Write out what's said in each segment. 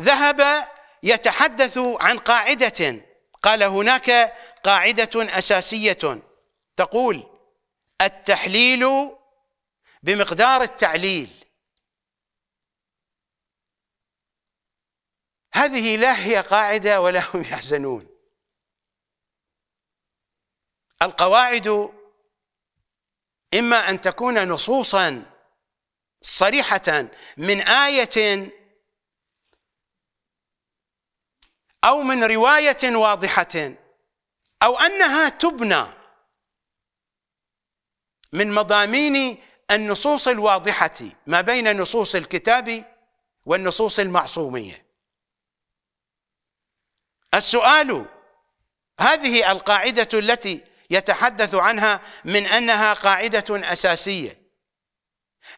ذهب يتحدث عن قاعدة قال هناك قاعدة أساسية تقول التحليل بمقدار التعليل هذه لا هي قاعدة ولا هم يحزنون القواعد إما أن تكون نصوصا صريحة من آية أو من رواية واضحة أو أنها تبنى من مضامين النصوص الواضحة ما بين نصوص الكتاب والنصوص المعصومية السؤال هذه القاعدة التي يتحدث عنها من أنها قاعدة أساسية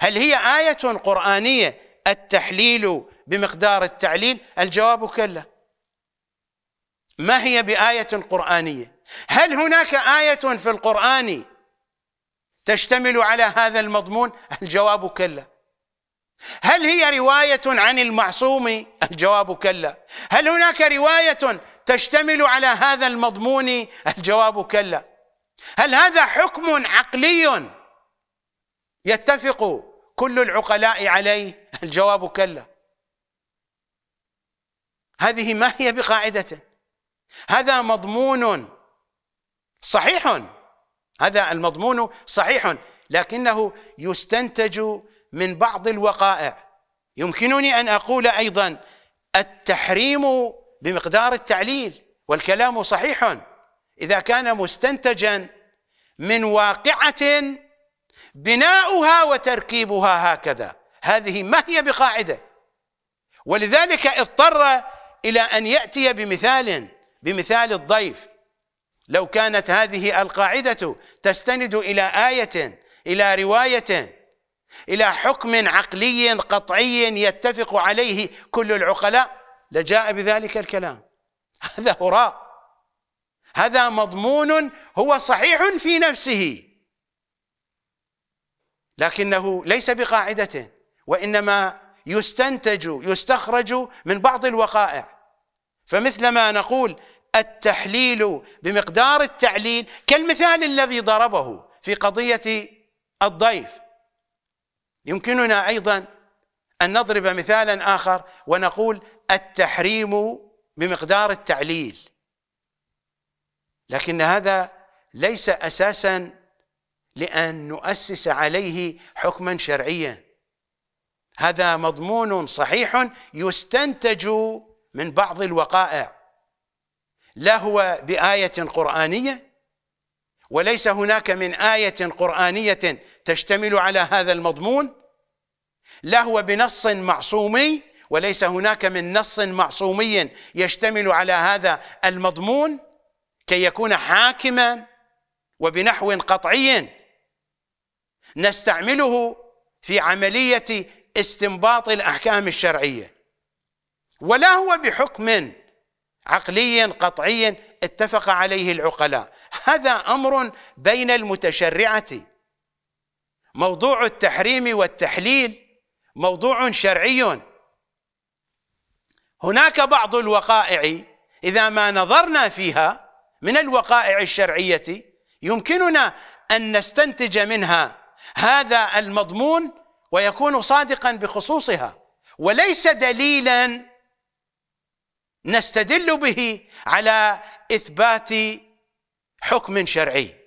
هل هي آية قرآنية التحليل بمقدار التعليل الجواب كلا ما هي بآية قرآنية هل هناك آية في القرآن تشتمل على هذا المضمون الجواب كلا هل هي رواية عن المعصوم الجواب كلا هل هناك رواية تشتمل على هذا المضمون الجواب كلا هل هذا حكم عقلي يتفق كل العقلاء عليه الجواب كلا هذه ما هي بقاعدته هذا مضمون صحيح هذا المضمون صحيح لكنه يستنتج من بعض الوقائع يمكنني ان اقول ايضا التحريم بمقدار التعليل والكلام صحيح اذا كان مستنتجا من واقعه بناؤها وتركيبها هكذا هذه ما هي بقاعده ولذلك اضطر الى ان ياتي بمثال بمثال الضيف لو كانت هذه القاعدة تستند إلى آية إلى رواية إلى حكم عقلي قطعي يتفق عليه كل العقلاء لجاء بذلك الكلام هذا هراء هذا مضمون هو صحيح في نفسه لكنه ليس بقاعدة وإنما يستنتج يستخرج من بعض الوقائع فمثلما نقول التحليل بمقدار التعليل كالمثال الذي ضربه في قضية الضيف يمكننا أيضا أن نضرب مثالا آخر ونقول التحريم بمقدار التعليل لكن هذا ليس أساسا لأن نؤسس عليه حكما شرعيا هذا مضمون صحيح يستنتج من بعض الوقائع لا هو بآية قرآنية وليس هناك من آية قرآنية تشتمل على هذا المضمون لا هو بنص معصومي وليس هناك من نص معصومي يشتمل على هذا المضمون كي يكون حاكما وبنحو قطعي نستعمله في عملية استنباط الأحكام الشرعية ولا هو بحكم عقلي قطعي اتفق عليه العقلاء هذا أمر بين المتشرعة موضوع التحريم والتحليل موضوع شرعي هناك بعض الوقائع إذا ما نظرنا فيها من الوقائع الشرعية يمكننا أن نستنتج منها هذا المضمون ويكون صادقا بخصوصها وليس دليلا نستدل به على إثبات حكم شرعي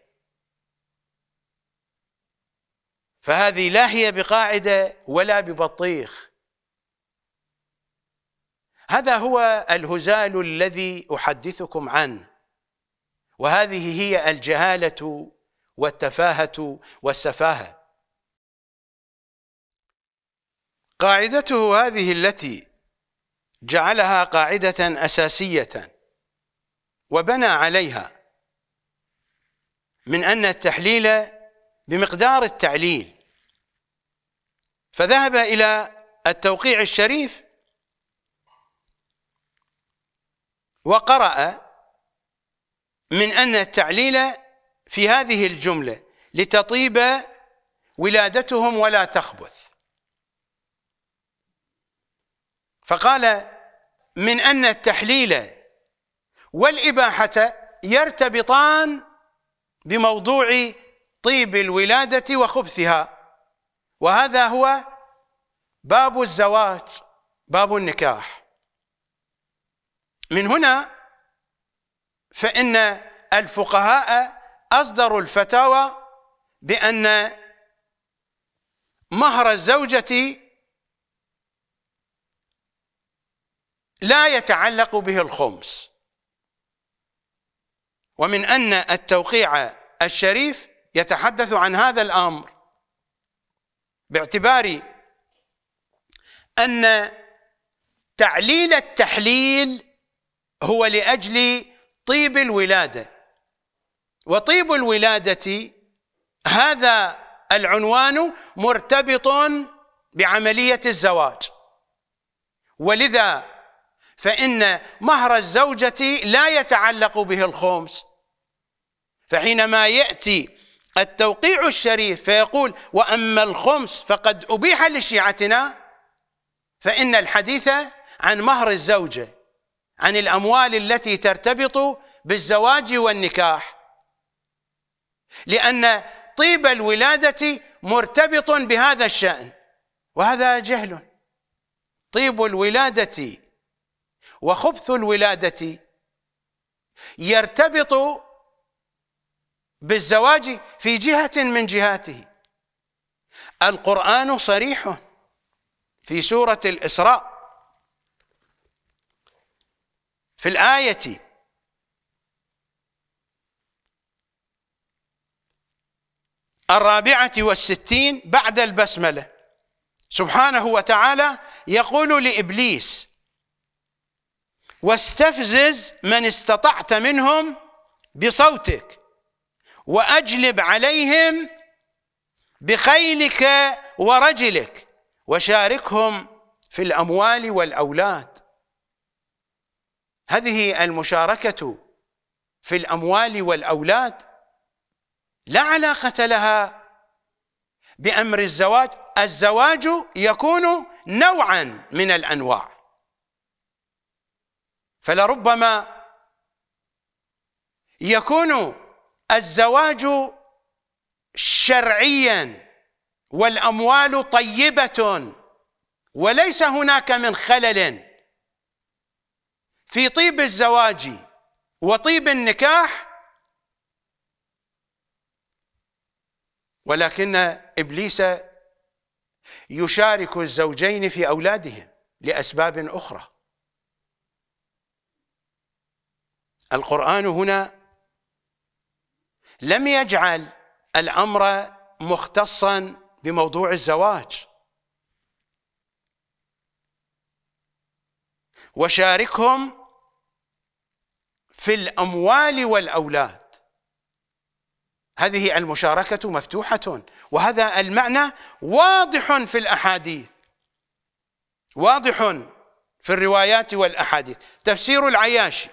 فهذه لا هي بقاعدة ولا ببطيخ هذا هو الهزال الذي أحدثكم عنه وهذه هي الجهالة والتفاهة والسفاهة قاعدته هذه التي جعلها قاعدة أساسية وبنى عليها من أن التحليل بمقدار التعليل فذهب إلى التوقيع الشريف وقرأ من أن التعليل في هذه الجملة لتطيب ولادتهم ولا تخبث فقال من أن التحليل والإباحة يرتبطان بموضوع طيب الولادة وخبثها وهذا هو باب الزواج باب النكاح من هنا فإن الفقهاء أصدروا الفتاوى بأن مهر الزوجة لا يتعلق به الخمس ومن أن التوقيع الشريف يتحدث عن هذا الأمر باعتبار أن تعليل التحليل هو لأجل طيب الولادة وطيب الولادة هذا العنوان مرتبط بعملية الزواج ولذا فإن مهر الزوجة لا يتعلق به الخمس فحينما يأتي التوقيع الشريف فيقول وأما الخمس فقد أبيح لشيعتنا فإن الحديث عن مهر الزوجة عن الأموال التي ترتبط بالزواج والنكاح لأن طيب الولادة مرتبط بهذا الشأن وهذا جهل طيب الولادة وخبث الولادة يرتبط بالزواج في جهة من جهاته القرآن صريح في سورة الإسراء في الآية الرابعة والستين بعد البسملة سبحانه وتعالى يقول لإبليس واستفزز من استطعت منهم بصوتك واجلب عليهم بخيلك ورجلك وشاركهم في الاموال والاولاد هذه المشاركه في الاموال والاولاد لا علاقه لها بامر الزواج الزواج يكون نوعا من الانواع فلربما يكون الزواج شرعيا والاموال طيبه وليس هناك من خلل في طيب الزواج وطيب النكاح ولكن ابليس يشارك الزوجين في اولادهم لاسباب اخرى القرآن هنا لم يجعل الأمر مختصا بموضوع الزواج وشاركهم في الأموال والأولاد هذه المشاركة مفتوحة وهذا المعنى واضح في الأحاديث واضح في الروايات والأحاديث تفسير العياشي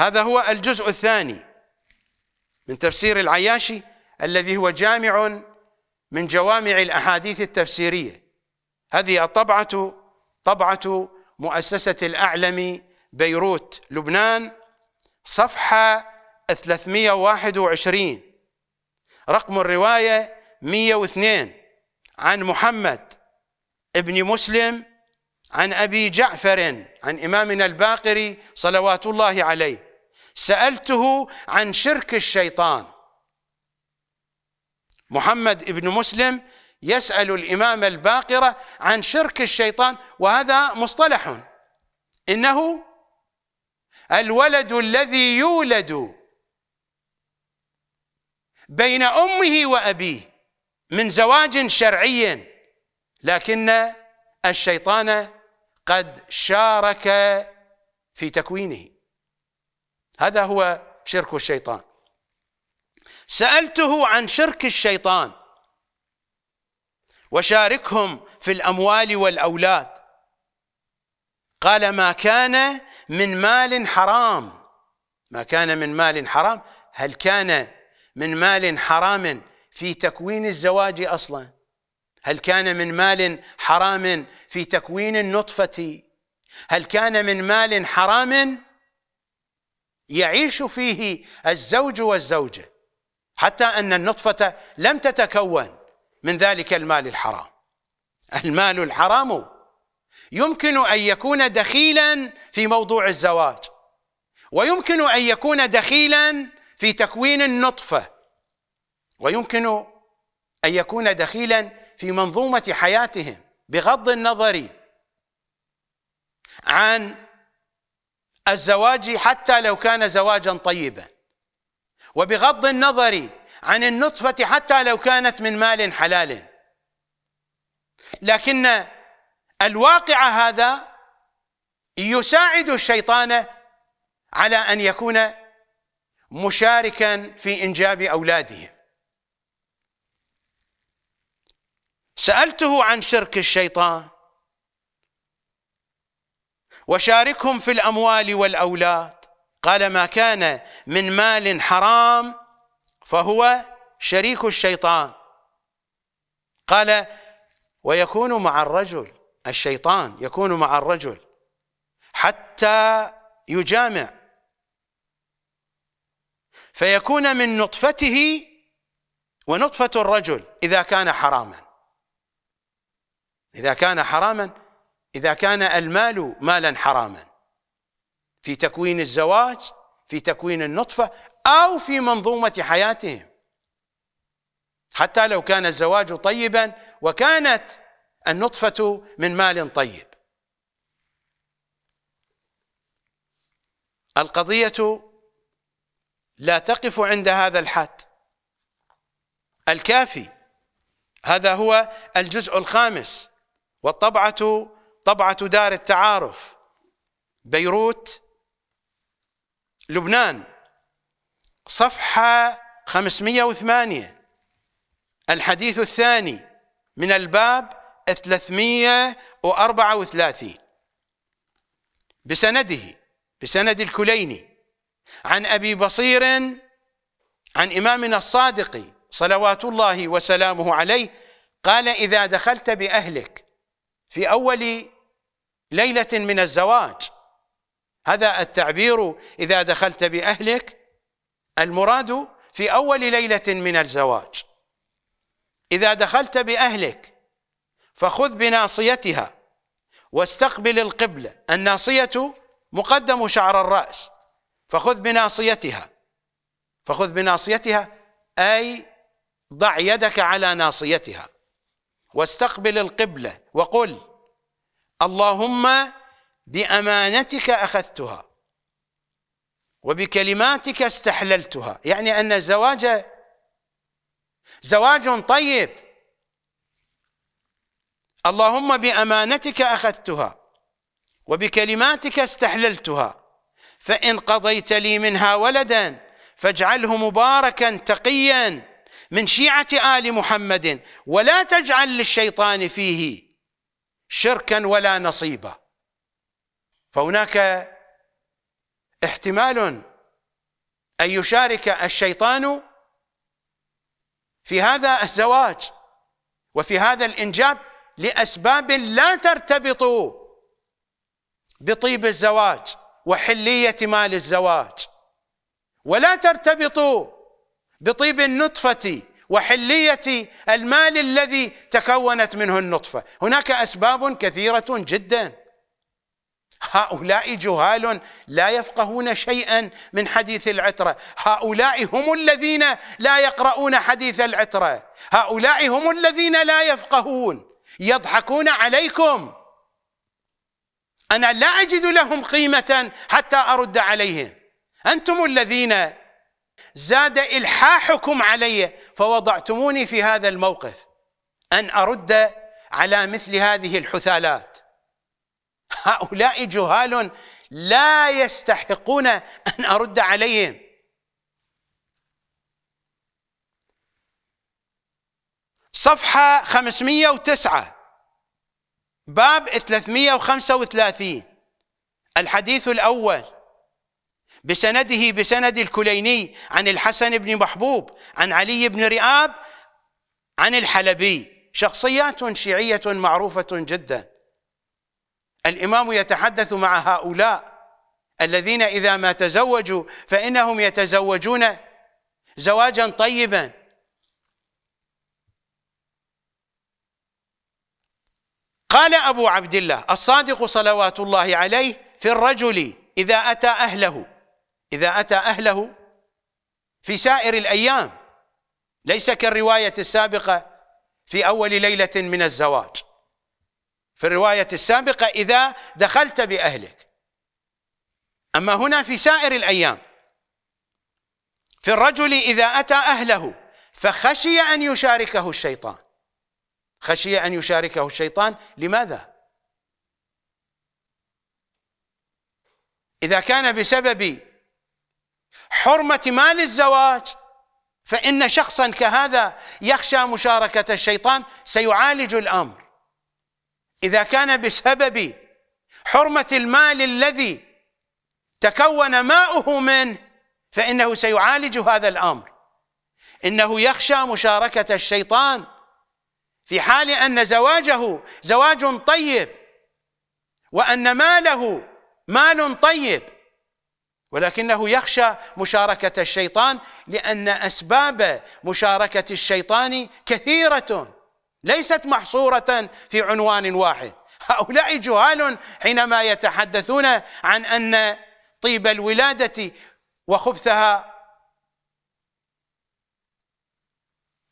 هذا هو الجزء الثاني من تفسير العياشي الذي هو جامع من جوامع الأحاديث التفسيرية هذه الطبعة طبعة مؤسسة الأعلم بيروت لبنان صفحة 321 رقم الرواية 102 عن محمد ابن مسلم عن أبي جعفر عن إمامنا الباقري صلوات الله عليه سألته عن شرك الشيطان محمد ابن مسلم يسأل الإمام الباقرة عن شرك الشيطان وهذا مصطلح إنه الولد الذي يولد بين أمه وأبيه من زواج شرعي لكن الشيطان قد شارك في تكوينه هذا هو شرك الشيطان سألته عن شرك الشيطان وشاركهم في الأموال والأولاد قال ما كان من مال حرام ما كان من مال حرام هل كان من مال حرام في تكوين الزواج أصلا هل كان من مال حرام في تكوين النطفة هل كان من مال حرام يعيش فيه الزوج والزوجة حتى أن النطفة لم تتكون من ذلك المال الحرام المال الحرام يمكن أن يكون دخيلا في موضوع الزواج ويمكن أن يكون دخيلا في تكوين النطفة ويمكن أن يكون دخيلا في منظومة حياتهم بغض النظر عن الزواج حتى لو كان زواجا طيبا وبغض النظر عن النطفة حتى لو كانت من مال حلال لكن الواقع هذا يساعد الشيطان على أن يكون مشاركا في إنجاب أولادهم سألته عن شرك الشيطان وشاركهم في الأموال والأولاد قال ما كان من مال حرام فهو شريك الشيطان قال ويكون مع الرجل الشيطان يكون مع الرجل حتى يجامع فيكون من نطفته ونطفة الرجل إذا كان حراما إذا كان حراما إذا كان المال مالا حراما في تكوين الزواج في تكوين النطفة أو في منظومة حياتهم حتى لو كان الزواج طيبا وكانت النطفة من مال طيب القضية لا تقف عند هذا الحد الكافي هذا هو الجزء الخامس والطبعة طبعة دار التعارف بيروت لبنان صفحة 508 الحديث الثاني من الباب 334 بسنده بسند الكليني عن أبي بصير عن إمامنا الصادق صلوات الله وسلامه عليه قال إذا دخلت بأهلك في أول ليلة من الزواج هذا التعبير إذا دخلت بأهلك المراد في أول ليلة من الزواج إذا دخلت بأهلك فخذ بناصيتها واستقبل القبلة الناصية مقدم شعر الرأس فخذ بناصيتها فخذ بناصيتها أي ضع يدك على ناصيتها واستقبل القبلة وقل اللهم بأمانتك أخذتها وبكلماتك استحللتها يعني أن الزواج زواج طيب اللهم بأمانتك أخذتها وبكلماتك استحللتها فإن قضيت لي منها ولدا فاجعله مباركا تقيا من شيعة آل محمد ولا تجعل للشيطان فيه شركا ولا نصيبا فهناك احتمال أن يشارك الشيطان في هذا الزواج وفي هذا الإنجاب لأسباب لا ترتبط بطيب الزواج وحلية مال الزواج ولا ترتبط بطيب النطفة وحلية المال الذي تكونت منه النطفة هناك أسباب كثيرة جدا هؤلاء جهال لا يفقهون شيئا من حديث العترة هؤلاء هم الذين لا يقرؤون حديث العترة هؤلاء هم الذين لا يفقهون يضحكون عليكم أنا لا أجد لهم قيمة حتى أرد عليهم أنتم الذين زاد إلحاحكم علي فوضعتموني في هذا الموقف أن أرد على مثل هذه الحثالات هؤلاء جهال لا يستحقون أن أرد عليهم صفحة 509 باب 335 الحديث الأول بسنده بسند الكليني عن الحسن بن محبوب عن علي بن رئاب عن الحلبي شخصيات شيعية معروفة جدا الإمام يتحدث مع هؤلاء الذين إذا ما تزوجوا فإنهم يتزوجون زواجا طيبا قال أبو عبد الله الصادق صلوات الله عليه في الرجل إذا أتى أهله إذا أتى أهله في سائر الأيام ليس كالرواية السابقة في أول ليلة من الزواج في الرواية السابقة إذا دخلت بأهلك أما هنا في سائر الأيام في الرجل إذا أتى أهله فخشي أن يشاركه الشيطان خشي أن يشاركه الشيطان لماذا؟ إذا كان بسبب حرمة مال الزواج فإن شخصا كهذا يخشى مشاركة الشيطان سيعالج الأمر إذا كان بسبب حرمة المال الذي تكون ماؤه منه فإنه سيعالج هذا الأمر إنه يخشى مشاركة الشيطان في حال أن زواجه زواج طيب وأن ماله مال طيب ولكنه يخشى مشاركة الشيطان لأن أسباب مشاركة الشيطان كثيرة ليست محصورة في عنوان واحد هؤلاء جهال حينما يتحدثون عن أن طيب الولادة وخبثها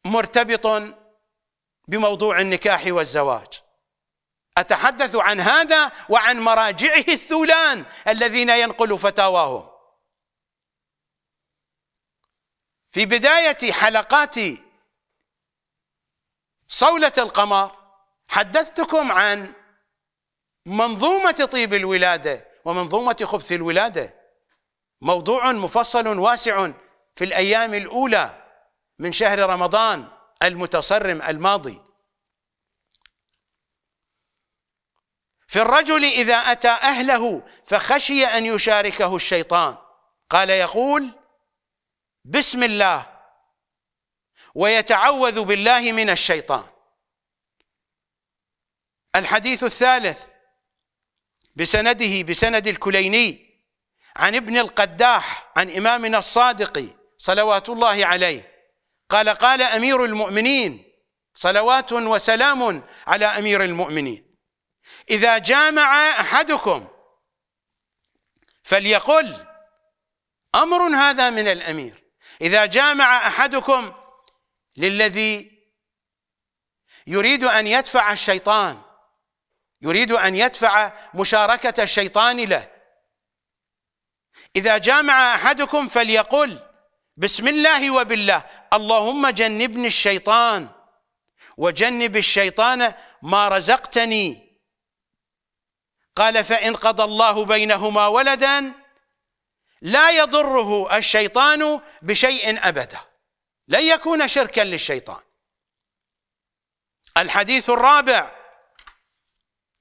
مرتبط بموضوع النكاح والزواج أتحدث عن هذا وعن مراجعه الثولان الذين ينقل فتاواهم في بداية حلقات صولة القمر حدثتكم عن منظومة طيب الولادة ومنظومة خبث الولادة موضوع مفصل واسع في الأيام الأولى من شهر رمضان المتصرم الماضي في الرجل إذا أتى أهله فخشي أن يشاركه الشيطان قال يقول بسم الله ويتعوذ بالله من الشيطان الحديث الثالث بسنده بسند الكليني عن ابن القداح عن إمامنا الصادق صلوات الله عليه قال قال أمير المؤمنين صلوات وسلام على أمير المؤمنين إذا جامع أحدكم فليقل أمر هذا من الأمير إذا جامع أحدكم للذي يريد أن يدفع الشيطان يريد أن يدفع مشاركة الشيطان له إذا جامع أحدكم فليقل بسم الله وبالله اللهم جنبني الشيطان وجنب الشيطان ما رزقتني قال فإن قضى الله بينهما ولدا لا يضره الشيطان بشيء أبدا لن يكون شركا للشيطان الحديث الرابع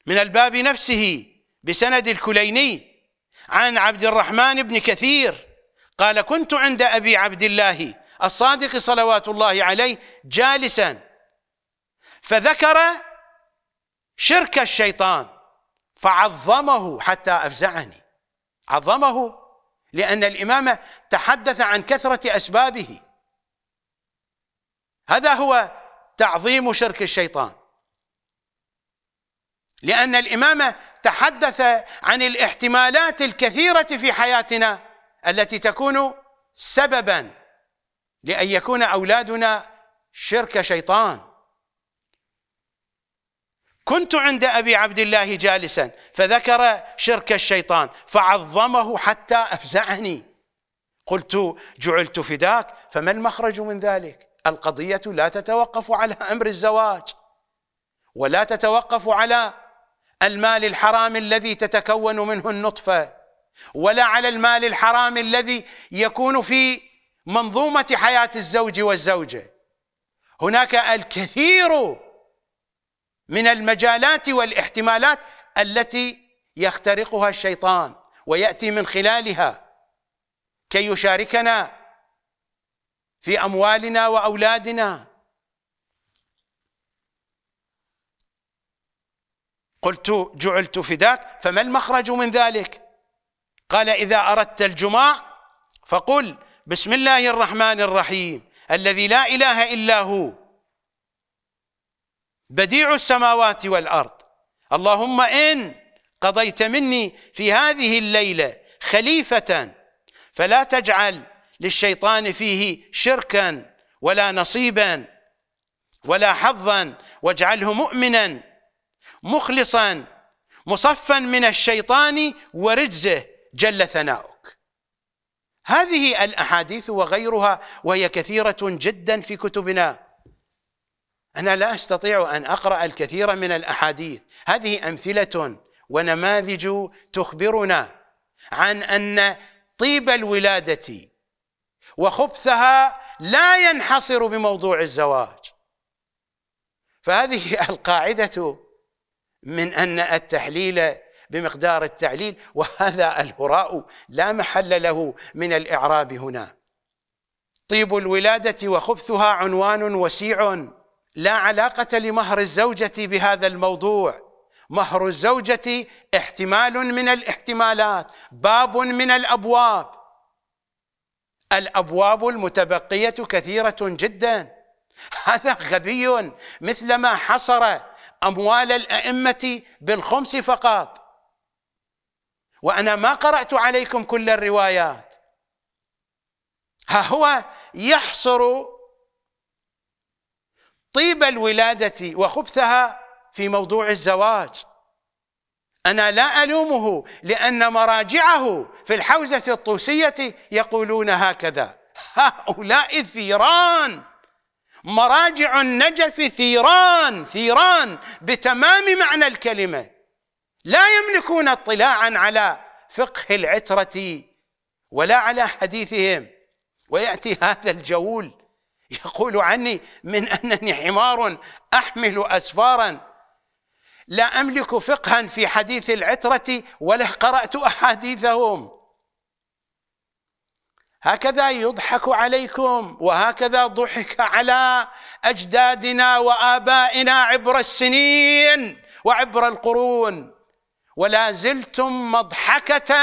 من الباب نفسه بسند الكليني عن عبد الرحمن بن كثير قال كنت عند أبي عبد الله الصادق صلوات الله عليه جالسا فذكر شرك الشيطان فعظمه حتى أفزعني عظمه لأن الإمام تحدث عن كثرة أسبابه هذا هو تعظيم شرك الشيطان لأن الإمام تحدث عن الاحتمالات الكثيرة في حياتنا التي تكون سببا لأن يكون أولادنا شرك شيطان كنت عند ابي عبد الله جالسا فذكر شرك الشيطان فعظمه حتى افزعني قلت جعلت فداك فما المخرج من ذلك القضيه لا تتوقف على امر الزواج ولا تتوقف على المال الحرام الذي تتكون منه النطفه ولا على المال الحرام الذي يكون في منظومه حياه الزوج والزوجه هناك الكثير من المجالات والاحتمالات التي يخترقها الشيطان وياتي من خلالها كي يشاركنا في اموالنا واولادنا قلت جعلت فداك فما المخرج من ذلك قال اذا اردت الجماع فقل بسم الله الرحمن الرحيم الذي لا اله الا هو بديع السماوات والأرض اللهم إن قضيت مني في هذه الليلة خليفة فلا تجعل للشيطان فيه شركا ولا نصيبا ولا حظا واجعله مؤمنا مخلصا مصفا من الشيطان ورجزه جل ثناؤك هذه الأحاديث وغيرها وهي كثيرة جدا في كتبنا أنا لا أستطيع أن أقرأ الكثير من الأحاديث هذه أمثلة ونماذج تخبرنا عن أن طيب الولادة وخبثها لا ينحصر بموضوع الزواج فهذه القاعدة من أن التحليل بمقدار التعليل وهذا الهراء لا محل له من الإعراب هنا طيب الولادة وخبثها عنوان وسيع لا علاقة لمهر الزوجة بهذا الموضوع مهر الزوجة احتمال من الاحتمالات باب من الأبواب الأبواب المتبقية كثيرة جدا هذا غبي مثلما حصر أموال الأئمة بالخمس فقط وأنا ما قرأت عليكم كل الروايات ها هو يحصر طيب الولادة وخبثها في موضوع الزواج أنا لا ألومه لأن مراجعه في الحوزة الطوسية يقولون هكذا هؤلاء ثيران مراجع النجف ثيران ثيران بتمام معنى الكلمة لا يملكون اطلاعا على فقه العترة ولا على حديثهم ويأتي هذا الجول يقول عني من انني حمار احمل اسفارا لا املك فقها في حديث العتره ولا قرات احاديثهم هكذا يضحك عليكم وهكذا ضحك على اجدادنا وابائنا عبر السنين وعبر القرون ولا زلتم مضحكه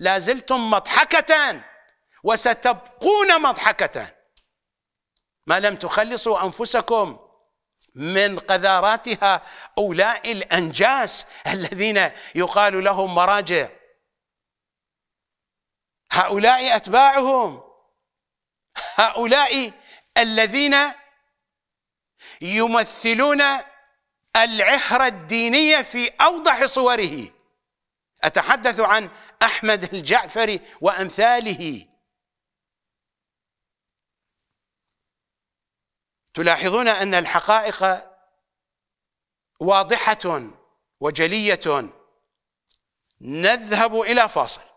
لا زلتم مضحكه وستبقون مضحكه ما لم تخلصوا أنفسكم من قذاراتها أولاء الأنجاس الذين يقال لهم مراجع هؤلاء أتباعهم هؤلاء الذين يمثلون العهر الدينية في أوضح صوره أتحدث عن أحمد الجعفري وأمثاله تلاحظون ان الحقائق واضحه وجليه نذهب الى فاصل